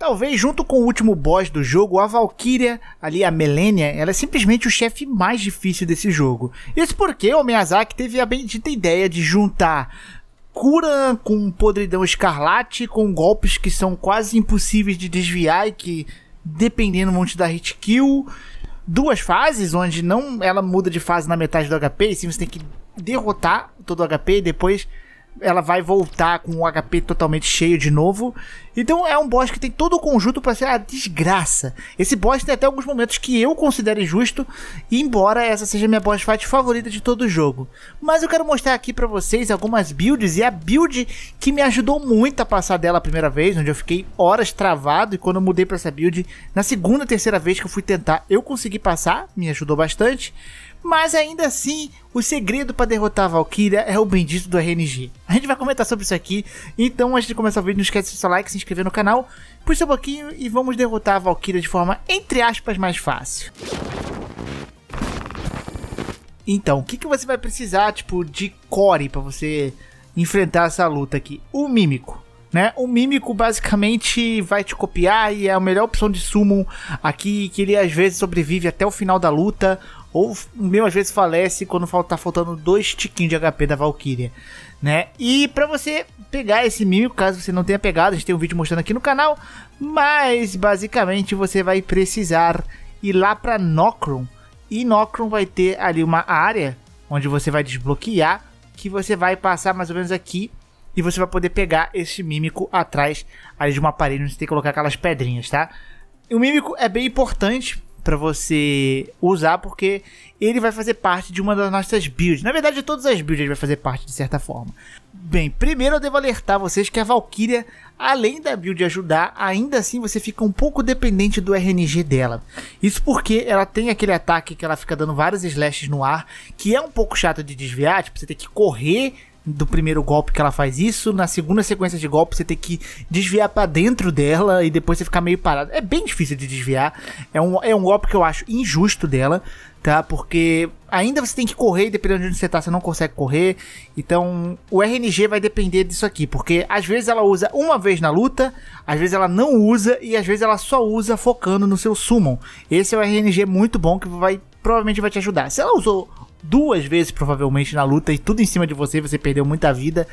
Talvez junto com o último boss do jogo, a Valkyria, ali a Melania, ela é simplesmente o chefe mais difícil desse jogo. Isso porque o Miyazaki teve a bendita ideia de juntar cura com podridão escarlate, com golpes que são quase impossíveis de desviar e que dependendo vão te dar hit kill. Duas fases onde não ela muda de fase na metade do HP, e sim você tem que derrotar todo o HP e depois ela vai voltar com o HP totalmente cheio de novo. Então é um boss que tem todo o conjunto para ser a desgraça. Esse boss tem até alguns momentos que eu considero injusto, embora essa seja minha boss fight favorita de todo o jogo. Mas eu quero mostrar aqui para vocês algumas builds e a build que me ajudou muito a passar dela a primeira vez, onde eu fiquei horas travado e quando eu mudei para essa build, na segunda, terceira vez que eu fui tentar, eu consegui passar, me ajudou bastante. Mas ainda assim, o segredo para derrotar a Valkyria é o bendito do RNG. A gente vai comentar sobre isso aqui, então antes de começar o vídeo, não esquece de seu like, se inscrever no canal, puxa um pouquinho e vamos derrotar a Valkyria de forma, entre aspas, mais fácil. Então, o que, que você vai precisar, tipo, de core para você enfrentar essa luta aqui? O Mímico. Né? O mímico basicamente vai te copiar e é a melhor opção de summon aqui, que ele às vezes sobrevive até o final da luta ou mesmo às vezes falece quando tá faltando dois tiquinhos de HP da Valkyria, né? E para você pegar esse mímico caso você não tenha pegado, a gente tem um vídeo mostrando aqui no canal, mas basicamente você vai precisar ir lá para Nocron. E Nocron vai ter ali uma área onde você vai desbloquear, que você vai passar mais ou menos aqui e você vai poder pegar esse mímico atrás ali de uma parede onde você tem que colocar aquelas pedrinhas, tá? E o mímico é bem importante para você usar, porque ele vai fazer parte de uma das nossas builds. Na verdade, todas as builds vai fazer parte, de certa forma. Bem, primeiro eu devo alertar vocês que a Valkyria, além da build ajudar, ainda assim você fica um pouco dependente do RNG dela. Isso porque ela tem aquele ataque que ela fica dando vários slashes no ar, que é um pouco chato de desviar, tipo, você tem que correr do primeiro golpe que ela faz isso, na segunda sequência de golpe você tem que desviar para dentro dela e depois você ficar meio parado. É bem difícil de desviar. É um, é um golpe que eu acho injusto dela, tá? Porque ainda você tem que correr e dependendo de onde você tá, você não consegue correr. Então, o RNG vai depender disso aqui, porque às vezes ela usa uma vez na luta, às vezes ela não usa e às vezes ela só usa focando no seu summon. Esse é o RNG muito bom que vai provavelmente vai te ajudar. Se ela usou duas vezes provavelmente na luta e tudo em cima de você, você perdeu muita vida.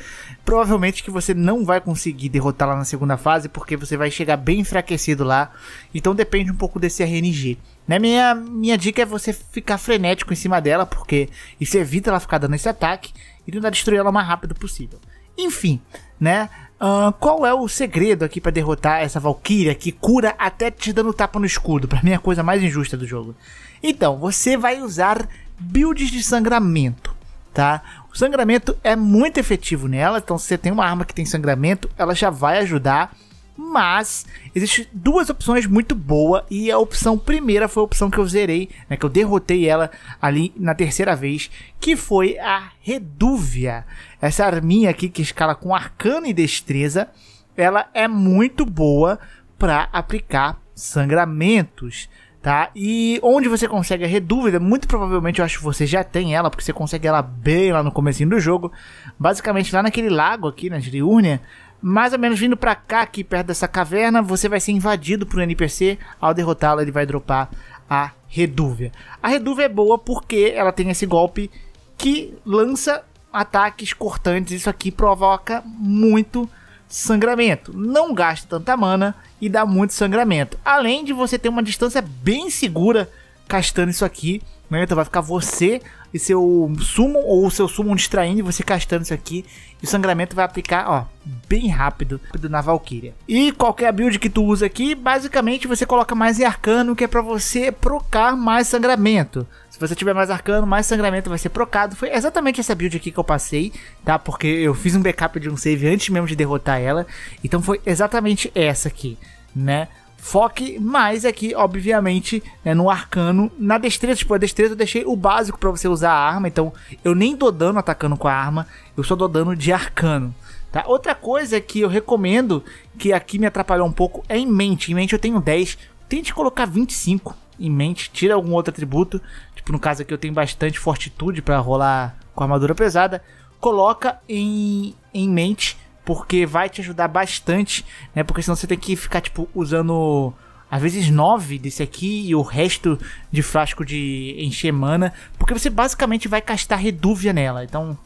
Provavelmente que você não vai conseguir derrotá-la na segunda fase porque você vai chegar bem enfraquecido lá. Então depende um pouco desse RNG. Né? Minha, minha dica é você ficar frenético em cima dela, porque isso evita ela ficar dando esse ataque e tentar destruir ela o mais rápido possível. Enfim, né? Uh, qual é o segredo aqui para derrotar essa Valkyria que cura até te dando tapa no escudo? Para mim é a coisa mais injusta do jogo. Então, você vai usar builds de sangramento, tá? O sangramento é muito efetivo nela, então se você tem uma arma que tem sangramento, ela já vai ajudar. Mas existem duas opções muito boas e a opção primeira foi a opção que eu zerei, né, que eu derrotei ela ali na terceira vez, que foi a Redúvia. Essa arminha aqui que escala com arcano e destreza, ela é muito boa para aplicar sangramentos tá? E onde você consegue a Redúvida, muito provavelmente eu acho que você já tem ela, porque você consegue ela bem lá no comecinho do jogo. Basicamente lá naquele lago aqui, na né, Giriúrnia, mais ou menos vindo pra cá, aqui perto dessa caverna, você vai ser invadido por um NPC. Ao derrotá-lo, ele vai dropar a Redúvia. A Redúvia é boa porque ela tem esse golpe que lança ataques cortantes. Isso aqui provoca muito sangramento. Não gasta tanta mana e dá muito sangramento. Além de você ter uma distância bem segura castando isso aqui então vai ficar você e seu sumo ou o seu sumo distraindo você castando isso aqui. E o sangramento vai aplicar, ó, bem rápido na Valkyria. E qualquer build que tu usa aqui, basicamente você coloca mais em arcano, que é para você procar mais sangramento. Se você tiver mais arcano, mais sangramento vai ser procado. Foi exatamente essa build aqui que eu passei, tá? Porque eu fiz um backup de um save antes mesmo de derrotar ela. Então foi exatamente essa aqui, né? Foque mais aqui, obviamente, né, no arcano, na destreza. Tipo, a destreza eu deixei o básico para você usar a arma, então eu nem dou dano atacando com a arma, eu só dou dano de arcano. Tá? Outra coisa que eu recomendo, que aqui me atrapalhou um pouco, é em mente. Em mente eu tenho 10, tente colocar 25 em mente, tira algum outro atributo. Tipo, no caso aqui eu tenho bastante fortitude para rolar com armadura pesada. Coloca em, em mente porque vai te ajudar bastante, né? Porque senão você tem que ficar, tipo, usando às vezes 9 desse aqui e o resto de frasco de encher mana, porque você basicamente vai castar Redúvia nela. Então,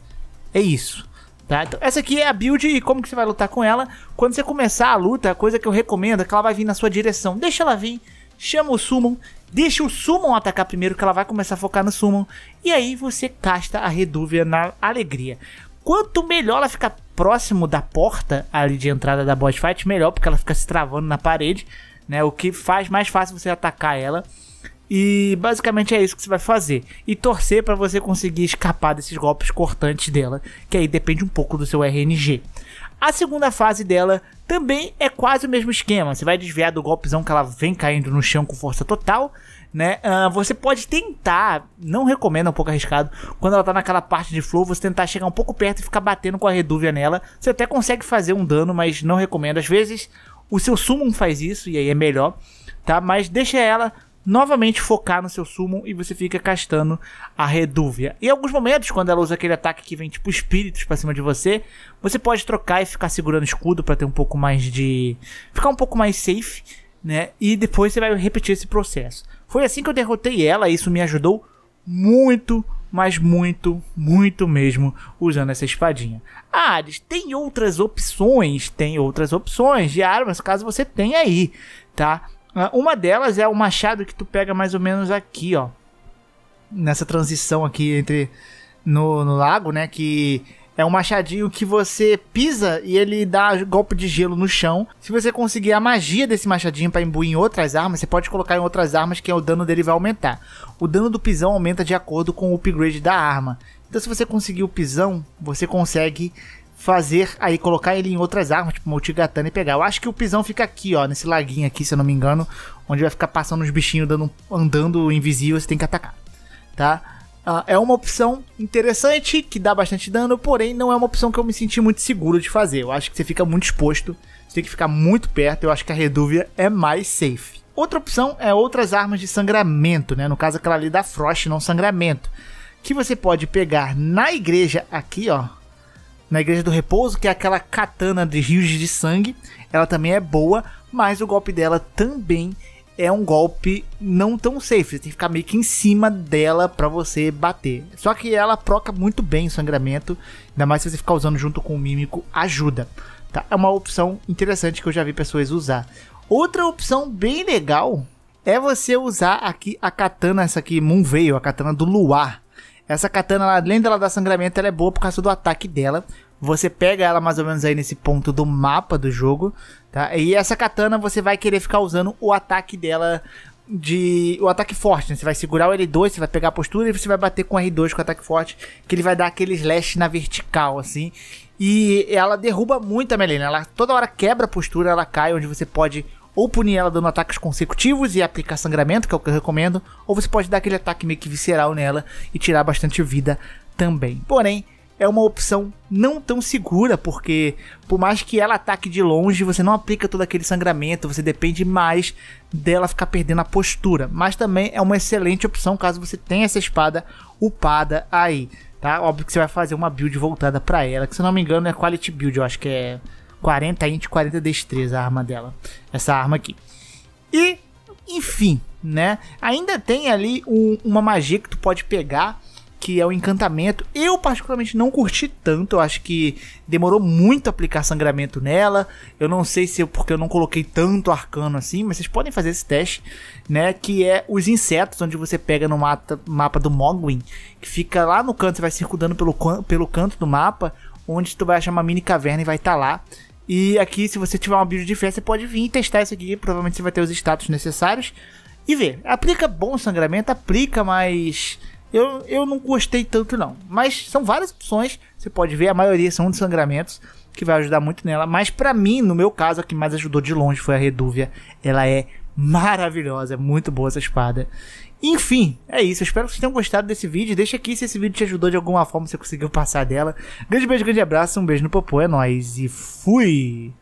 é isso. Tá? Então, essa aqui é a build e como que você vai lutar com ela. Quando você começar a luta, a coisa que eu recomendo é que ela vai vir na sua direção. Deixa ela vir, chama o Summon, deixa o Summon atacar primeiro, que ela vai começar a focar no Summon. E aí você casta a Redúvia na alegria. Quanto melhor ela ficar próximo da porta ali de entrada da boss fight, melhor, porque ela fica se travando na parede, né? O que faz mais fácil você atacar ela. E basicamente é isso que você vai fazer. E torcer para você conseguir escapar desses golpes cortantes dela, que aí depende um pouco do seu RNG. A segunda fase dela também é quase o mesmo esquema. Você vai desviar do golpezão que ela vem caindo no chão com força total. Né? Uh, você pode tentar, não recomendo, é um pouco arriscado, quando ela tá naquela parte de flow, você tentar chegar um pouco perto e ficar batendo com a redúvia nela. Você até consegue fazer um dano, mas não recomendo. Às vezes o seu summon faz isso e aí é melhor, tá? Mas deixa ela novamente focar no seu summon e você fica castando a Redúvia. Em alguns momentos, quando ela usa aquele ataque que vem tipo espíritos para cima de você, você pode trocar e ficar segurando escudo para ter um pouco mais de ficar um pouco mais safe, né? E depois você vai repetir esse processo. Foi assim que eu derrotei ela, e isso me ajudou muito, mas muito, muito mesmo usando essa espadinha. Ah, tem outras opções, tem outras opções de armas, caso você tenha aí, tá? Ah, uma delas é o machado que tu pega mais ou menos aqui, ó. Nessa transição aqui entre no, no lago, né? Que é um machadinho que você pisa e ele dá golpe de gelo no chão. Se você conseguir a magia desse machadinho para imbuir em outras armas, você pode colocar em outras armas que é o dano dele vai aumentar. O dano do pisão aumenta de acordo com o upgrade da arma. Então, se você conseguir o pisão, você consegue fazer aí, colocar ele em outras armas, tipo multigatana e pegar. Eu acho que o pisão fica aqui, ó, nesse laguinho aqui, se eu não me engano, onde vai ficar passando os bichinhos dando, andando invisível, você tem que atacar, tá? Uh, é uma opção interessante, que dá bastante dano, porém não é uma opção que eu me senti muito seguro de fazer. Eu acho que você fica muito exposto, você tem que ficar muito perto, eu acho que a Redúvia é mais safe. Outra opção é outras armas de sangramento, né? No caso aquela ali da Frost, não sangramento. Que você pode pegar na igreja aqui, ó. Na Igreja do Repouso, que é aquela katana de rios de sangue, ela também é boa, mas o golpe dela também é um golpe não tão safe. Você tem que ficar meio que em cima dela para você bater. Só que ela proca muito bem o sangramento, ainda mais se você ficar usando junto com o mímico, ajuda. Tá? É uma opção interessante que eu já vi pessoas usar. Outra opção bem legal é você usar aqui a katana, essa aqui, Moon Veil, a katana do Luar. Essa katana, além dela dar sangramento, ela é boa por causa do ataque dela. Você pega ela mais ou menos aí nesse ponto do mapa do jogo, tá? E essa katana você vai querer ficar usando o ataque dela de o ataque forte, né? Você vai segurar o L2, você vai pegar a postura e você vai bater com o R2 com o ataque forte, que ele vai dar aquele slash na vertical assim. E ela derruba muito a Melina, ela toda hora quebra a postura, ela cai onde você pode ou punir ela dando ataques consecutivos e aplicar sangramento, que é o que eu recomendo, ou você pode dar aquele ataque meio que visceral nela e tirar bastante vida também. Porém, é uma opção não tão segura, porque por mais que ela ataque de longe, você não aplica todo aquele sangramento, você depende mais dela ficar perdendo a postura. Mas também é uma excelente opção caso você tenha essa espada upada aí, tá? Óbvio que você vai fazer uma build voltada para ela, que se não me engano é quality build, eu acho que é 40 int, 40 destreza a arma dela, essa arma aqui. E, enfim, né? Ainda tem ali um, uma magia que tu pode pegar que é o encantamento. Eu, particularmente, não curti tanto. Eu acho que demorou muito aplicar sangramento nela. Eu não sei se eu, é porque eu não coloquei tanto arcano assim, mas vocês podem fazer esse teste, né? Que é os insetos, onde você pega no mata, mapa do Mogwin, que fica lá no canto, você vai circundando pelo, pelo canto do mapa, onde tu vai achar uma mini caverna e vai estar tá lá. E aqui, se você tiver uma build de fé, você pode vir e testar isso aqui. Provavelmente você vai ter os status necessários. E ver. Aplica bom sangramento, aplica mais eu, eu não gostei tanto, não. Mas são várias opções. Você pode ver, a maioria são de sangramentos, que vai ajudar muito nela. Mas para mim, no meu caso, a que mais ajudou de longe foi a Redúvia. Ela é maravilhosa, é muito boa essa espada. Enfim, é isso. Eu espero que vocês tenham gostado desse vídeo. Deixa aqui se esse vídeo te ajudou de alguma forma, se você conseguiu passar dela. Grande beijo, grande abraço, um beijo no popô, é nóis e fui!